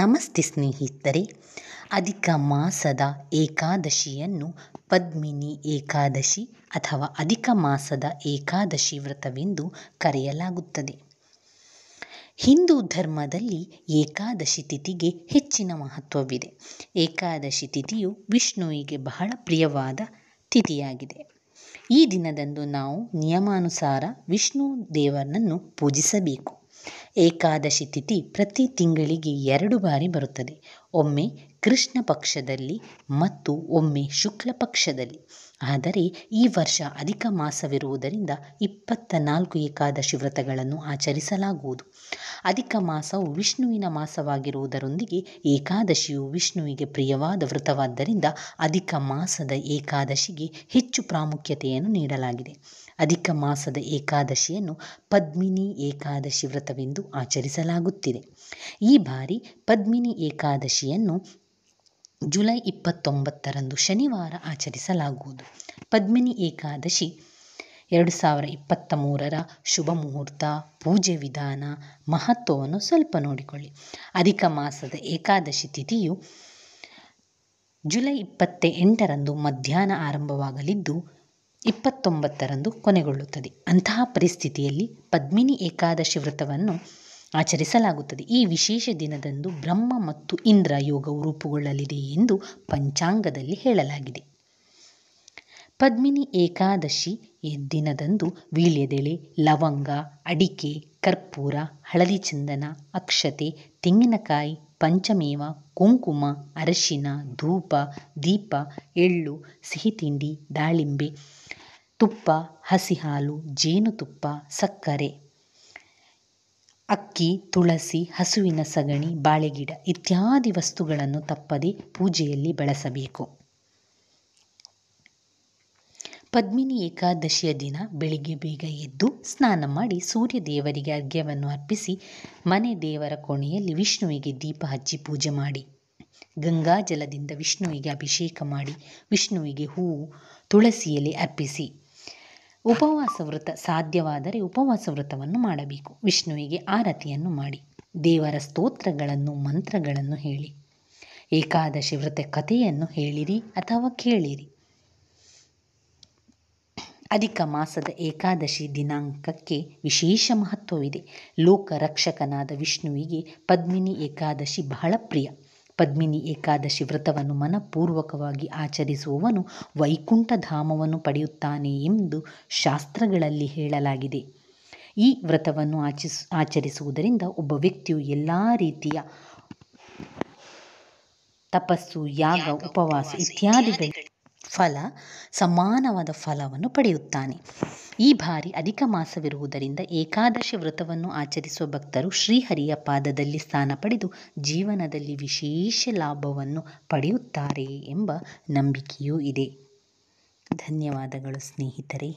ನಮಸ್ತೆ ಸ್ನೇಹಿತರೆ ಅಧಿಕ ಮಾಸದ ಏಕಾದಶಿಯನ್ನು ಪದ್ಮಿನಿ ಏಕಾದಶಿ ಅಥವಾ ಅಧಿಕ ಮಾಸದ ಏಕಾದಶಿ ವ್ರತವೆಂದು ಕರೆಯಲಾಗುತ್ತದೆ ಹಿಂದೂ ಧರ್ಮದಲ್ಲಿ ಏಕಾದಶಿ ತಿಥಿಗೆ ಹೆಚ್ಚಿನ ಮಹತ್ವವಿದೆ ಏಕಾದಶಿ ತಿಥಿಯು ವಿಷ್ಣುವಿಗೆ ಬಹಳ ಪ್ರಿಯವಾದ ತಿಥಿಯಾಗಿದೆ ಈ ದಿನದಂದು ನಾವು ನಿಯಮಾನುಸಾರ ವಿಷ್ಣು ದೇವರನ್ನು ಪೂಜಿಸಬೇಕು ಏಕಾದಶಿ ತಿಥಿ ಪ್ರತಿ ತಿಂಗಳಿಗೆ ಎರಡು ಬಾರಿ ಬರುತ್ತದೆ ಒಮ್ಮೆ ಕೃಷ್ಣ ಪಕ್ಷದಲ್ಲಿ ಮತ್ತು ಒಮ್ಮೆ ಶುಕ್ಲ ಪಕ್ಷದಲ್ಲಿ ಆದರೆ ಈ ವರ್ಷ ಅಧಿಕ ಮಾಸವಿರುವುದರಿಂದ ಇಪ್ಪತ್ತ ನಾಲ್ಕು ಏಕಾದಶಿ ವ್ರತಗಳನ್ನು ಆಚರಿಸಲಾಗುವುದು ಅಧಿಕ ಮಾಸವು ವಿಷ್ಣುವಿನ ಮಾಸವಾಗಿರುವುದರೊಂದಿಗೆ ಏಕಾದಶಿಯು ವಿಷ್ಣುವಿಗೆ ಪ್ರಿಯವಾದ ವ್ರತವಾದ್ದರಿಂದ ಅಧಿಕ ಮಾಸದ ಏಕಾದಶಿಗೆ ಹೆಚ್ಚು ಪ್ರಾಮುಖ್ಯತೆಯನ್ನು ನೀಡಲಾಗಿದೆ ಅಧಿಕ ಮಾಸದ ಏಕಾದಶಿಯನ್ನು ಪದ್ಮಿನಿ ಏಕಾದಶಿ ವ್ರತವೆಂದು ಆಚರಿಸಲಾಗುತ್ತಿದೆ ಈ ಬಾರಿ ಪದ್ಮಿನಿ ಏಕಾದಶಿಯನ್ನು ಜುಲೈ ಇಪ್ಪತ್ತೊಂಬತ್ತರಂದು ಶನಿವಾರ ಆಚರಿಸಲಾಗುವುದು ಪದ್ಮಿನಿ ಏಕಾದಶಿ ಎರಡು ಸಾವಿರ ಇಪ್ಪತ್ತ ಮೂರರ ಶುಭ ಮುಹೂರ್ತ ಪೂಜೆ ವಿಧಾನ ಮಹತ್ವವನ್ನು ಸ್ವಲ್ಪ ನೋಡಿಕೊಳ್ಳಿ ಅಧಿಕ ಮಾಸದ ಏಕಾದಶಿ ತಿಥಿಯು ಜುಲೈ ಇಪ್ಪತ್ತ ಎಂಟರಂದು ಮಧ್ಯಾಹ್ನ ಆರಂಭವಾಗಲಿದ್ದು ಇಪ್ಪತ್ತೊಂಬತ್ತರಂದು ಕೊನೆಗೊಳ್ಳುತ್ತದೆ ಅಂತಹ ಪರಿಸ್ಥಿತಿಯಲ್ಲಿ ಪದ್ಮಿನಿ ಏಕಾದಶಿ ವ್ರತವನ್ನು ಆಚರಿಸಲಾಗುತ್ತದೆ ಈ ವಿಶೇಷ ದಿನದಂದು ಬ್ರಹ್ಮ ಮತ್ತು ಇಂದ್ರ ಯೋಗವು ರೂಪುಗೊಳ್ಳಲಿದೆ ಎಂದು ಪಂಚಾಂಗದಲ್ಲಿ ಹೇಳಲಾಗಿದೆ ಪದ್ಮಿನಿ ಏಕಾದಶಿ ದಿನದಂದು ವೀಳ್ಯದೆಳೆ ಲವಂಗ ಅಡಿಕೆ ಕರ್ಪೂರ ಹಳದಿ ಚಂದನ ಅಕ್ಷತೆ ತೆಂಗಿನಕಾಯಿ ಪಂಚಮೇವ ಕುಂಕುಮ ಅರಶಿನ ಧೂಪ ದೀಪ ಎಳ್ಳು ಸಿಹಿತಿಂಡಿ ದಾಳಿಂಬೆ ತುಪ್ಪ ಹಸಿಹಾಲು ಜೇನುತುಪ್ಪ ಸಕ್ಕರೆ ಅಕ್ಕಿ ತುಳಸಿ ಹಸುವಿನ ಸಗಣಿ ಬಾಳೆಗಿಡ ಇತ್ಯಾದಿ ವಸ್ತುಗಳನ್ನು ತಪ್ಪದೆ ಪೂಜೆಯಲ್ಲಿ ಬಳಸಬೇಕು ಪದ್ಮಿನಿ ಏಕಾದಶಿಯ ದಿನ ಬೆಳಿಗ್ಗೆ ಬೇಗ ಎದ್ದು ಸ್ನಾನ ಮಾಡಿ ಸೂರ್ಯ ದೇವರಿಗೆ ಅರ್ಘ್ಯವನ್ನು ಅರ್ಪಿಸಿ ಮನೆ ದೇವರ ಕೋಣೆಯಲ್ಲಿ ವಿಷ್ಣುವಿಗೆ ದೀಪ ಹಚ್ಚಿ ಪೂಜೆ ಮಾಡಿ ಗಂಗಾಜಲದಿಂದ ವಿಷ್ಣುವಿಗೆ ಅಭಿಷೇಕ ಮಾಡಿ ವಿಷ್ಣುವಿಗೆ ಹೂವು ತುಳಸಿಯಲ್ಲಿ ಅರ್ಪಿಸಿ ಉಪವಾಸ ವೃತ ಸಾಧ್ಯವಾದರೆ ಉಪವಾಸ ವ್ರತವನ್ನು ಮಾಡಬೇಕು ವಿಷ್ಣುವಿಗೆ ಆರತಿಯನ್ನು ಮಾಡಿ ದೇವರ ಸ್ತೋತ್ರಗಳನ್ನು ಮಂತ್ರಗಳನ್ನು ಹೇಳಿ ಏಕಾದಶಿ ವ್ರತ ಕಥೆಯನ್ನು ಹೇಳಿರಿ ಅಥವಾ ಕೇಳಿರಿ ಅಧಿಕ ಮಾಸದ ಏಕಾದಶಿ ದಿನಾಂಕಕ್ಕೆ ವಿಶೇಷ ಮಹತ್ವವಿದೆ ಲೋಕ ರಕ್ಷಕನಾದ ವಿಷ್ಣುವಿಗೆ ಪದ್ಮಿನಿ ಏಕಾದಶಿ ಬಹಳ ಪ್ರಿಯ ಪದ್ಮಿನಿ ಏಕಾದಶಿ ವ್ರತವನ್ನು ಮನಪೂರ್ವಕವಾಗಿ ಆಚರಿಸುವವನು ವೈಕುಂಠಧಾಮವನ್ನು ಪಡೆಯುತ್ತಾನೆ ಎಂದು ಶಾಸ್ತ್ರಗಳಲ್ಲಿ ಹೇಳಲಾಗಿದೆ ಈ ವ್ರತವನ್ನು ಆಚಿಸ್ ಆಚರಿಸುವುದರಿಂದ ಒಬ್ಬ ವ್ಯಕ್ತಿಯು ಎಲ್ಲ ರೀತಿಯ ತಪಸ್ಸು ಯಾಗ ಉಪವಾಸ ಇತ್ಯಾದಿಗಳು ಫಲ ಸಮಾನವಾದ ಫಲವನ್ನು ಪಡೆಯುತ್ತಾನೆ ಈ ಬಾರಿ ಅಧಿಕ ಮಾಸವಿರುವುದರಿಂದ ಏಕಾದಶಿ ವ್ರತವನ್ನು ಆಚರಿಸುವ ಭಕ್ತರು ಶ್ರೀಹರಿಯ ಪಾದದಲ್ಲಿ ಸ್ಥಾನ ಪಡೆದು ಜೀವನದಲ್ಲಿ ವಿಶೇಷ ಲಾಭವನ್ನು ಪಡೆಯುತ್ತಾರೆ ಎಂಬ ನಂಬಿಕೆಯೂ ಇದೆ ಧನ್ಯವಾದಗಳು ಸ್ನೇಹಿತರೆ